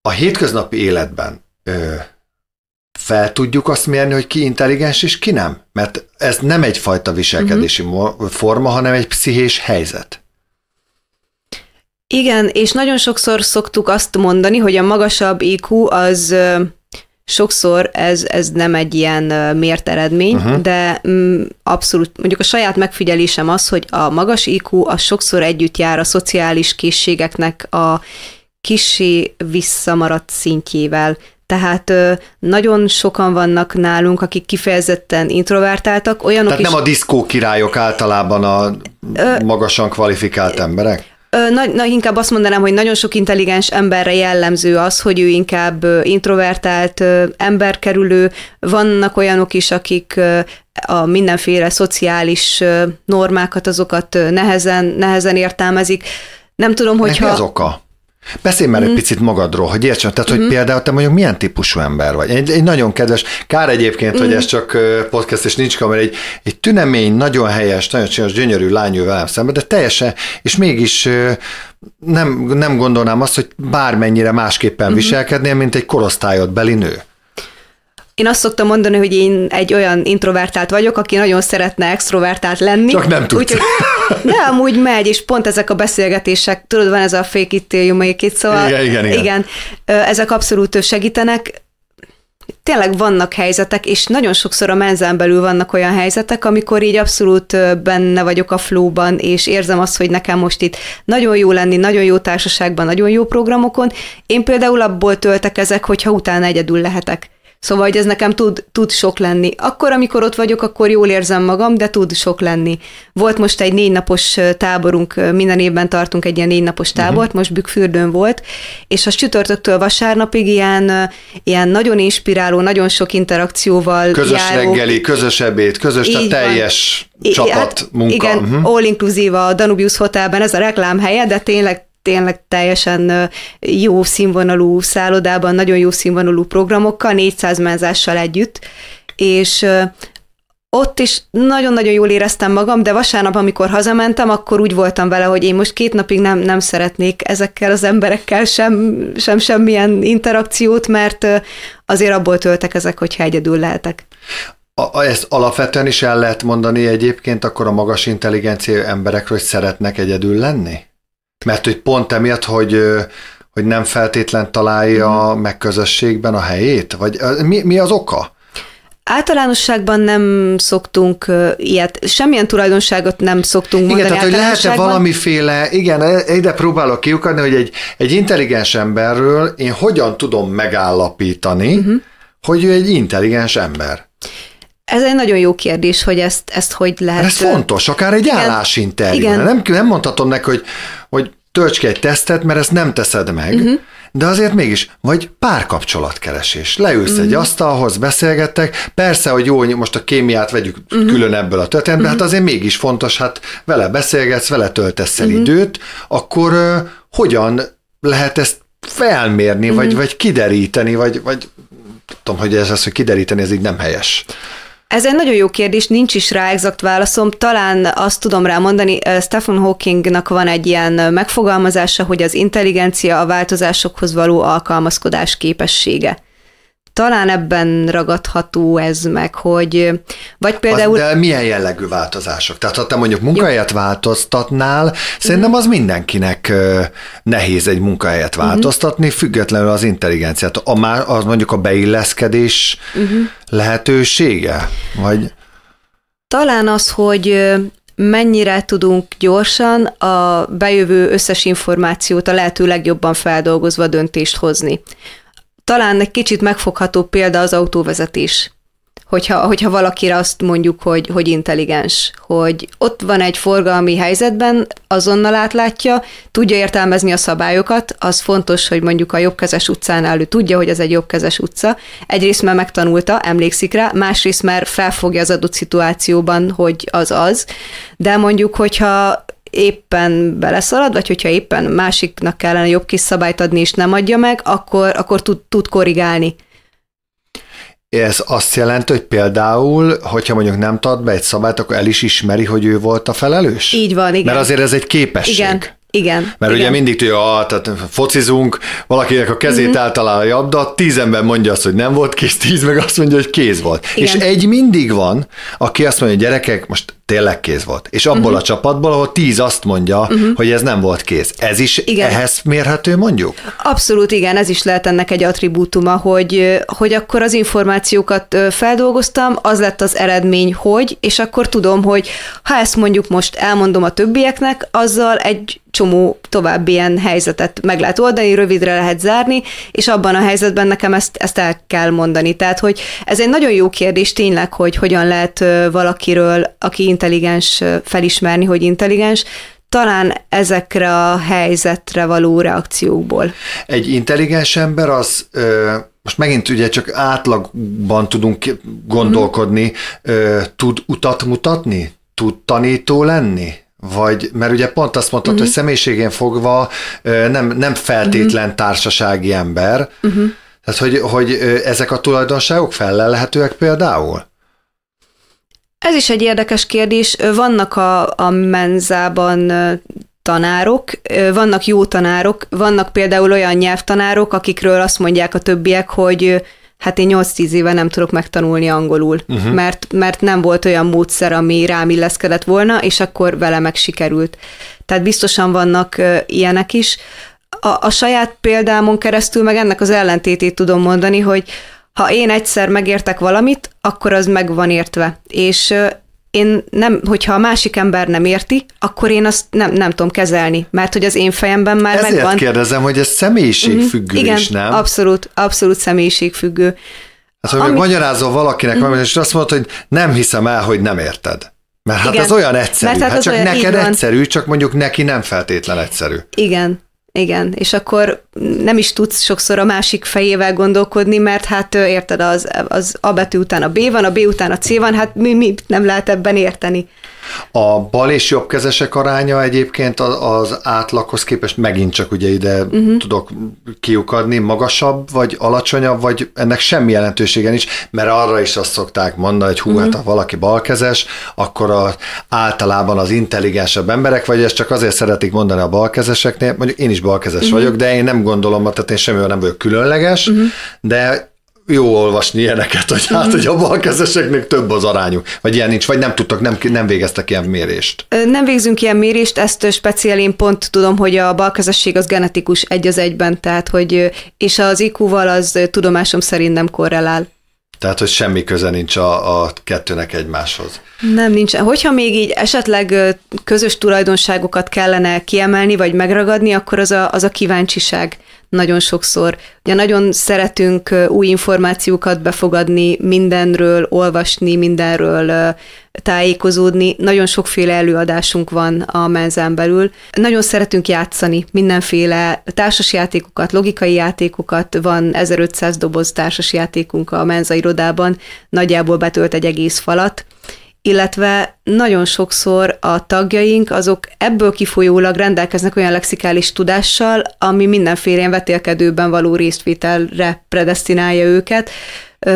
A hétköznapi életben ö, fel tudjuk azt mérni, hogy ki intelligens és ki nem? Mert ez nem egyfajta viselkedési uh-huh. forma, hanem egy pszichés helyzet. Igen, és nagyon sokszor szoktuk azt mondani, hogy a magasabb IQ az sokszor ez, ez nem egy ilyen mért eredmény, uh-huh. de mm, abszolút, mondjuk a saját megfigyelésem az, hogy a magas IQ az sokszor együtt jár a szociális készségeknek a kisé visszamaradt szintjével. Tehát nagyon sokan vannak nálunk, akik kifejezetten introvertáltak, olyanok Tehát is... nem a diszkó királyok általában a magasan kvalifikált emberek? nagy, na, inkább azt mondanám, hogy nagyon sok intelligens emberre jellemző az, hogy ő inkább introvertált, emberkerülő. Vannak olyanok is, akik a mindenféle szociális normákat, azokat nehezen, nehezen értelmezik. Nem tudom, hogyha... Mi az oka? Beszélj már mm. egy mhm. picit magadról, hogy értsen, tehát mm. hogy mhm. például te mondjuk milyen típusú ember vagy. Egy, egy nagyon kedves, kár egyébként, mm. hogy mhm. ez csak podcast és nincs kamera, egy, egy tünemény, nagyon helyes, nagyon csinos, gyönyörű lányú velem szemben, de teljesen, és mégis nem, nem gondolnám azt, hogy bármennyire másképpen mm. viselkednél, mint egy korosztályod beli nő. Én azt szoktam mondani, hogy én egy olyan introvertált vagyok, aki nagyon szeretne extrovertált lenni. Csak nem tudsz. Úgy, de amúgy megy, és pont ezek a beszélgetések, tudod, van ez a fake it till you make it, szóval igen, igen, igen. igen ezek abszolút segítenek. Tényleg vannak helyzetek, és nagyon sokszor a menzen belül vannak olyan helyzetek, amikor így abszolút benne vagyok a flóban, és érzem azt, hogy nekem most itt nagyon jó lenni, nagyon jó társaságban, nagyon jó programokon. Én például abból töltek ezek, hogyha utána egyedül lehetek. Szóval, hogy ez nekem tud, tud sok lenni. Akkor, amikor ott vagyok, akkor jól érzem magam, de tud sok lenni. Volt most egy négy napos táborunk, minden évben tartunk egy ilyen négy napos mhm. tábort, uh-huh. most Bükkfürdőn volt, és a csütörtöktől vasárnapig ilyen, ilyen nagyon inspiráló, nagyon sok interakcióval Közös járó, reggeli, közös ebéd, közös, tehát teljes van. Hát csapat, hát, munka. Igen, uh-huh. Mhm. all-inkluzíva a Danubius Hotelben, ez a reklám helye, de tényleg tényleg teljesen jó színvonalú szállodában, nagyon jó színvonalú programokkal, 400 menzással együtt, és ott is nagyon-nagyon jól éreztem magam, de vasárnap, amikor hazamentem, akkor úgy voltam vele, hogy én most két napig nem, nem szeretnék ezekkel az emberekkel sem, sem semmilyen interakciót, mert azért abból töltek ezek, hogyha egyedül lehetek. A, ezt alapvetően is el lehet mondani egyébként akkor a magas intelligencia emberekről, hogy szeretnek egyedül lenni? mert hogy pont emiatt, hogy hogy nem feltétlen találja mm. meg közösségben a helyét? Vagy mi, mi az oka? Általánosságban nem szoktunk ilyet, semmilyen tulajdonságot nem szoktunk igen, mondani. Igen, tehát hogy lehet-e valamiféle, igen, e, ide próbálok kiukadni, hogy egy, egy intelligens emberről én hogyan tudom megállapítani, uh-huh. hogy ő egy intelligens ember. Ez egy nagyon jó kérdés, hogy ezt, ezt hogy lehet... Ez fontos, akár egy állásinterjú. Igen. Nem, nem mondhatom neki, hogy, hogy tölts ki egy tesztet, mert ezt nem teszed meg, uh-huh. de azért mégis, vagy párkapcsolatkeresés. Leülsz uh-huh. egy mhm. asztalhoz, beszélgettek, persze, hogy jó, most a kémiát vegyük uh-huh. külön ebből a történetből, uh-huh. hát azért mégis fontos, hát vele beszélgetsz, vele töltesz el uh-huh. időt, akkor uh, hogyan lehet ezt felmérni, uh-huh. vagy, vagy kideríteni, vagy, vagy tudom, hogy ez az, hogy kideríteni, ez így nem helyes. Ez egy nagyon jó kérdés, nincs is rá exakt válaszom. Talán azt tudom rá mondani, Stephen Hawkingnak van egy ilyen megfogalmazása, hogy az intelligencia a változásokhoz való alkalmazkodás képessége talán ebben ragadható ez meg, hogy vagy például... Az, de milyen jellegű változások? Tehát ha te mondjuk munkahelyet Jó. változtatnál, szerintem mhm. az mindenkinek nehéz egy munkahelyet mhm. változtatni, mm. függetlenül az intelligenciát. A már, az mondjuk a beilleszkedés mm. lehetősége? Vagy... Talán az, hogy mennyire tudunk gyorsan a bejövő összes információt a lehető legjobban feldolgozva döntést hozni. Talán egy kicsit megfogható példa az autóvezetés. Hogyha, hogyha valakire azt mondjuk, hogy, hogy intelligens, hogy ott van egy forgalmi helyzetben, azonnal átlátja, tudja értelmezni a szabályokat, az fontos, hogy mondjuk a jobbkezes utcán elő tudja, hogy ez egy jobbkezes utca. Egyrészt már megtanulta, emlékszik rá, másrészt már felfogja az adott szituációban, hogy az az, de mondjuk, hogyha éppen beleszalad, vagy hogyha éppen másiknak kellene jobb kis szabályt adni, és nem adja meg, akkor, akkor tud, tud korrigálni. Ez azt jelenti, hogy például, hogyha mondjuk nem tart be egy szabályt, akkor el is ismeri, hogy ő volt a felelős? Így van, igen. Mert azért ez egy képesség. Igen, igen. Mert igen. ugye mindig tudja, ah, tehát focizunk, valakinek a kezét uh-huh. eltalál a tíz ember mondja azt, hogy nem volt kész, tíz meg azt mondja, hogy kéz volt. Igen. És egy mindig van, aki azt mondja, hogy gyerekek, most tényleg kéz volt. És abból uh-huh. a csapatból, ahol tíz azt mondja, uh-huh. hogy ez nem volt kéz. Ez is igen. ehhez mérhető mondjuk? Abszolút igen, ez is lehet ennek egy attribútuma, hogy, hogy akkor az információkat feldolgoztam, az lett az eredmény, hogy, és akkor tudom, hogy ha ezt mondjuk most elmondom a többieknek, azzal egy csomó további ilyen helyzetet meg lehet oldani, rövidre lehet zárni, és abban a helyzetben nekem ezt, ezt el kell mondani. Tehát, hogy ez egy nagyon jó kérdés tényleg, hogy hogyan lehet valakiről, aki intelligens, felismerni, hogy intelligens, talán ezekre a helyzetre való reakciókból. Egy intelligens ember az ö, most megint ugye csak átlagban tudunk mhm. gondolkodni, mm. ö, tud utat mutatni? Tud tanító lenni? Vagy, mert ugye pont azt mondtad, uh-huh. hogy mhm. személyiségén fogva nem, nem feltétlen uh-huh. társasági ember. Uh-huh. Tehát, hogy, hogy ezek a tulajdonságok felelhetőek például? Ez is egy érdekes kérdés. Vannak a, a menzában tanárok, vannak jó tanárok, vannak például olyan nyelvtanárok, akikről azt mondják a többiek, hogy hát én 8-10 éve nem tudok megtanulni angolul, uh-huh. mert, mert nem volt olyan módszer, ami rám illeszkedett volna, és akkor vele meg sikerült. Tehát biztosan vannak uh, ilyenek is. A, a saját példámon keresztül meg ennek az ellentétét tudom mondani, hogy ha én egyszer megértek valamit, akkor az meg van értve. És én nem, hogyha a másik ember nem érti, akkor én azt nem, nem tudom kezelni, mert hogy az én fejemben már Ezért megvan. Ezért kérdezem, hogy ez személyiségfüggő mm-hmm, igen, is, nem? abszolút, abszolút személyiségfüggő. Hát, hogy Ami... magyarázol valakinek mm. valamit, és azt mondod, hogy nem hiszem el, hogy nem érted. Mert hát igen. az olyan egyszerű, mert hát, hát csak olyan, neked egyszerű, csak mondjuk neki nem feltétlen egyszerű. Igen, igen, és akkor nem is tudsz sokszor a másik fejével gondolkodni, mert hát érted, az, az A betű után a B van, a B után a C van, hát mi, mi nem lehet ebben érteni. A bal és jobb kezesek aránya egyébként az átlaghoz képest megint csak ugye ide uh-huh. tudok kiukadni, magasabb vagy alacsonyabb, vagy ennek semmi jelentősége nincs, mert arra is azt szokták mondani, hogy hú, uh-huh. hát mhm. ha valaki balkezes, akkor a, általában az intelligensebb emberek, vagy ezt csak azért szeretik mondani a balkezeseknél, mondjuk én is balkezes uh-huh. vagyok, de én nem gondolom, tehát én semmivel nem vagyok különleges, uh-huh. de jó olvasni ilyeneket, hogy hát, mhm. hogy a balkezeseknek több az arányuk, vagy ilyen nincs, vagy nem tudtak, nem, nem végeztek ilyen mérést. Nem végzünk ilyen mérést, ezt speciál én pont tudom, hogy a balkezesség az genetikus egy az egyben, tehát hogy, és az IQ-val az tudomásom szerint nem korrelál. Tehát, hogy semmi köze nincs a, a kettőnek egymáshoz. Nem, nincs. Hogyha még így esetleg közös tulajdonságokat kellene kiemelni, vagy megragadni, akkor az a, az a kíváncsiság nagyon sokszor. Ugye nagyon szeretünk új információkat befogadni, mindenről olvasni, mindenről tájékozódni. Nagyon sokféle előadásunk van a menzán belül. Nagyon szeretünk játszani mindenféle társasjátékokat, logikai játékokat. Van 1500 doboz társasjátékunk a menza irodában, nagyjából betölt egy egész falat illetve nagyon sokszor a tagjaink azok ebből kifolyólag rendelkeznek olyan lexikális tudással, ami mindenféle ilyen vetélkedőben való résztvételre predestinálja őket.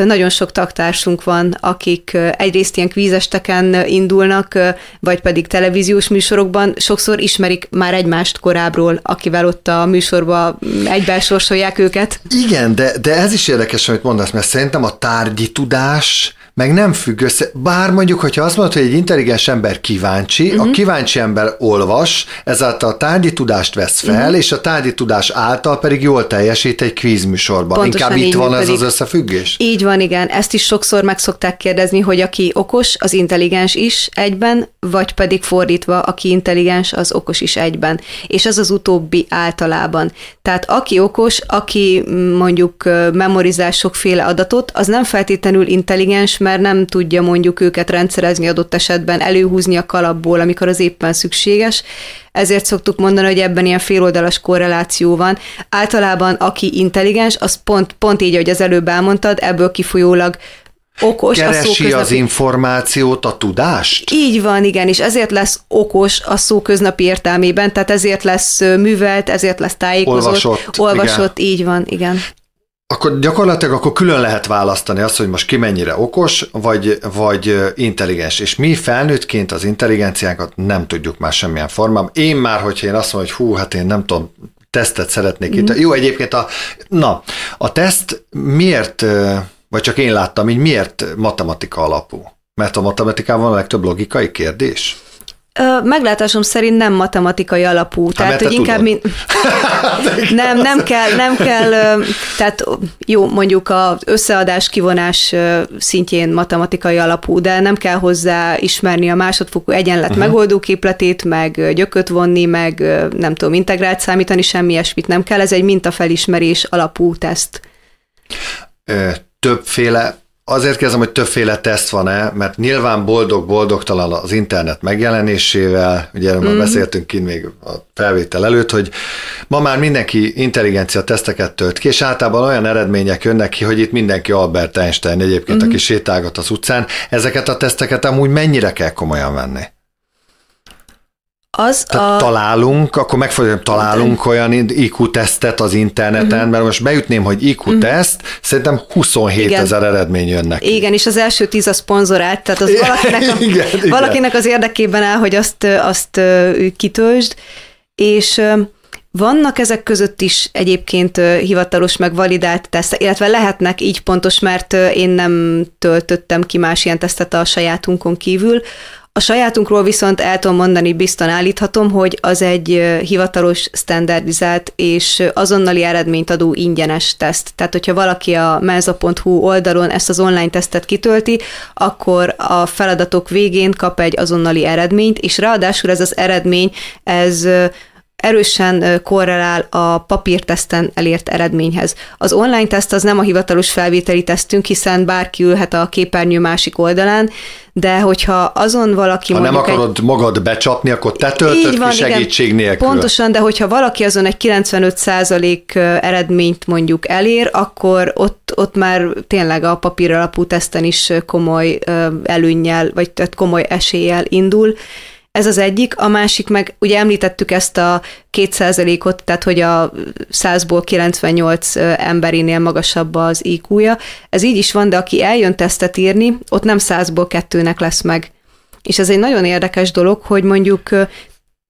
Nagyon sok tagtársunk van, akik egyrészt ilyen kvízesteken indulnak, vagy pedig televíziós műsorokban, sokszor ismerik már egymást korábbról, akivel ott a műsorba egybesorsolják őket. Igen, de, de ez is érdekes, amit mondasz, mert szerintem a tárgyi tudás meg nem függ össze. Bár mondjuk, hogyha azt mondod, hogy egy intelligens ember kíváncsi, uh-huh. a mhm. kíváncsi ember olvas, ezáltal a tárgyi tudást vesz fel, uh-huh. és a tárgyi tudás által pedig jól teljesít egy kvízműsorban. Pontosan Inkább itt van ez az összefüggés? Így van, igen. Ezt is sokszor meg szokták kérdezni, hogy aki okos, az intelligens is egyben, vagy pedig fordítva, aki intelligens, az okos is egyben. És ez az utóbbi általában. Tehát aki okos, aki mondjuk memorizál sokféle adatot, az nem feltétlenül intelligens, mert nem tudja mondjuk őket rendszerezni adott esetben, előhúzni a kalapból, amikor az éppen szükséges. Ezért szoktuk mondani, hogy ebben ilyen féloldalas korreláció van. Általában aki intelligens, az pont, pont így, ahogy az előbb elmondtad, ebből kifolyólag okos Keresi a szóköznapi... az információt, a tudást? Így van, igen, és ezért lesz okos a szó köznapi értelmében, tehát ezért lesz művelt, ezért lesz tájékozott. Olvasott. Olvasott, igen. így van, igen. Akkor gyakorlatilag akkor külön lehet választani azt, hogy most ki mennyire okos, vagy, vagy intelligens. És mi felnőttként az intelligenciánkat nem tudjuk már semmilyen formában. Én már, hogyha én azt mondom, hogy hú, hát én nem tudom, tesztet szeretnék mm. itt. Jó, egyébként a, na, a teszt miért, vagy csak én láttam hogy miért matematika alapú? Mert a matematikában van a legtöbb logikai kérdés. Meglátásom szerint nem matematikai alapú, ha, hát, tehát hogy inkább tudod. min... Hát, nem, nem kell, nem kell, tehát jó, mondjuk az összeadás kivonás szintjén matematikai alapú, de nem kell hozzá ismerni a másodfokú egyenlet uh-huh. Mhm. megoldó képletét, meg gyököt vonni, meg nem tudom, integrált számítani, semmi ilyesmit nem kell, ez egy mintafelismerés alapú teszt. többféle Azért kérdezem, hogy többféle teszt van-e, mert nyilván boldog-boldogtalan az internet megjelenésével, ugye erről mm. beszéltünk kint még a felvétel előtt, hogy ma már mindenki intelligencia teszteket tölt ki, és általában olyan eredmények jönnek ki, hogy itt mindenki Albert Einstein egyébként, mm. aki mhm. sétálgat az utcán. Ezeket a teszteket amúgy mennyire kell komolyan venni? Az a... találunk, akkor megfordítom, találunk olyan IQ-tesztet az interneten, uh-huh. mert most beütném, hogy IQ-teszt, mhm. uh-huh. szerintem 27 igen. ezer eredmény jönnek. Igen, és az első tíz a szponzorált, tehát az valakinek, a, igen, igen. az érdekében áll, hogy azt, azt kitöltsd, és vannak ezek között is egyébként hivatalos meg validált tesztek, illetve lehetnek így pontos, mert én nem töltöttem ki más ilyen tesztet a sajátunkon kívül, a sajátunkról viszont el tudom mondani, biztan állíthatom, hogy az egy hivatalos, standardizált és azonnali eredményt adó ingyenes teszt. Tehát, hogyha valaki a menza.hu oldalon ezt az online tesztet kitölti, akkor a feladatok végén kap egy azonnali eredményt, és ráadásul ez az eredmény, ez erősen korrelál a papírteszten elért eredményhez. Az online teszt az nem a hivatalos felvételi tesztünk, hiszen bárki ülhet a képernyő másik oldalán, de hogyha azon valaki Ha nem akarod egy... magad becsapni, akkor te töltöd Így van, ki segítség igen, nélkül. Pontosan, de hogyha valaki azon egy 95% eredményt mondjuk elér, akkor ott, ott már tényleg a papír alapú teszten is komoly előnnyel, vagy tehát komoly eséllyel indul ez az egyik, a másik meg, ugye említettük ezt a kétszerzelékot, tehát hogy a 100-ból 98 emberinél magasabb az IQ-ja. Ez így is van, de aki eljön tesztet írni, ott nem 100-ból kettőnek lesz meg. És ez egy nagyon érdekes dolog, hogy mondjuk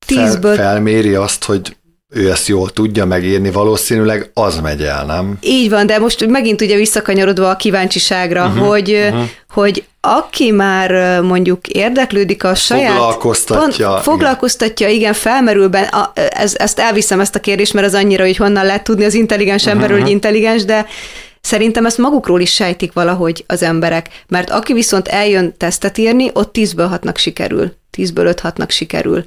10-ből... Fel, felméri azt, hogy ő ezt jól tudja megírni, valószínűleg az megy el, nem? Így van, de most megint ugye visszakanyarodva a kíváncsiságra, uh-huh, hogy, uh-huh. hogy aki már mondjuk érdeklődik a saját... Foglalkoztatja. Pont, foglalkoztatja, igen, igen felmerül benne, a, ez, ezt elviszem ezt a kérdést, mert az annyira, hogy honnan lehet tudni az intelligens emberről, uh-huh. hogy intelligens, de Szerintem ezt magukról is sejtik valahogy az emberek, mert aki viszont eljön tesztet írni, ott tízből hatnak sikerül, tízből öt hatnak sikerül.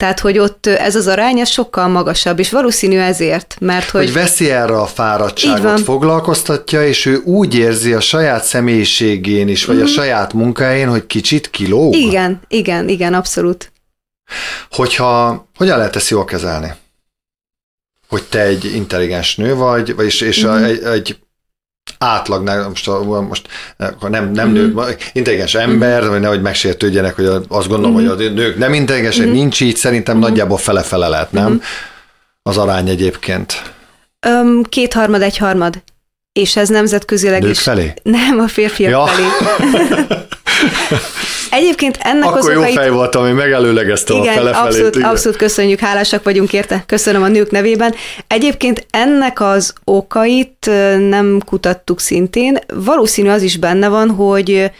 Tehát, hogy ott ez az aránya sokkal magasabb, és valószínű ezért, mert hogy... Hogy veszi erre a fáradtságot, foglalkoztatja, és ő úgy érzi a saját személyiségén is, vagy mm. a mhm. saját munkáján, hogy kicsit kilóg? Igen, igen, igen, abszolút. Hogyha, hogyan lehet ezt jól kezelni? Hogy te egy intelligens nő vagy, vagyis, és mm. a, mhm. egy, egy átlagnál, most, a, most eh, nem, nem mm. nők, mhm. intelligens ember, mm. vagy nehogy megsértődjenek, hogy azt gondolom, mm. hogy mhm. a nők nem intelligensek, mm. nincs így, szerintem mm. nagyjából fele-fele lehet, nem? Mm. Az arány egyébként. Um, kétharmad, egyharmad. És ez nemzetközileg Nők is. felé? Nem, a férfiak ja. felé. Egyébként ennek Akkor az okai... jó okait... fej voltam, én megelőlegeztem igen, a felefelét. Abszolút, igen. abszolút köszönjük, hálásak vagyunk érte, köszönöm a nők nevében. Egyébként ennek az okait nem kutattuk szintén. Valószínű az is benne van, hogy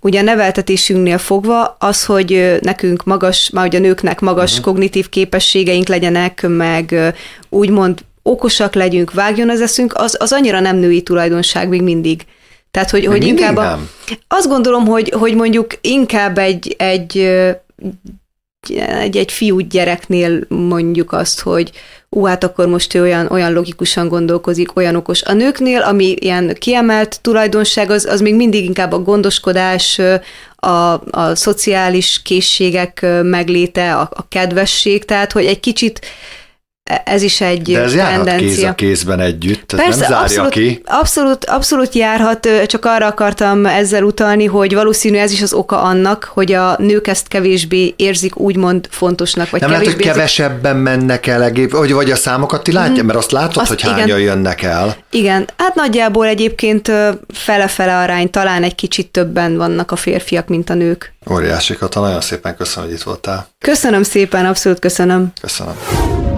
ugye a neveltetésünknél fogva az, hogy nekünk magas, már ugye a nőknek magas uh-huh. kognitív képességeink legyenek, meg úgymond okosak legyünk, vágjon az eszünk, az, az annyira nem női tulajdonság még mindig. Tehát, hogy, hogy inkább... A, nem? azt gondolom, hogy, hogy mondjuk inkább egy, egy egy, egy fiú gyereknél mondjuk azt, hogy ú, hát akkor most ő olyan, olyan logikusan gondolkozik, olyan okos. A nőknél, ami ilyen kiemelt tulajdonság, az, az még mindig inkább a gondoskodás, a, a szociális készségek megléte, a, a kedvesség, tehát hogy egy kicsit ez is egy De ez tendencia. kéz a kézben együtt, ez Persze, nem zárja abszolút, ki. Abszolút, abszolút járhat, csak arra akartam ezzel utalni, hogy valószínű ez is az oka annak, hogy a nők ezt kevésbé érzik úgymond fontosnak, vagy nem lehet, hogy kevesebben mennek el, vagy, vagy a számokat ti látja, mhm. mert azt látod, azt, hogy hányan igen. jönnek el. Igen, hát nagyjából egyébként fele-fele arány, talán egy kicsit többen vannak a férfiak, mint a nők. Óriási Kata, nagyon szépen köszönöm, hogy itt voltál. Köszönöm szépen, abszolút köszönöm. Köszönöm.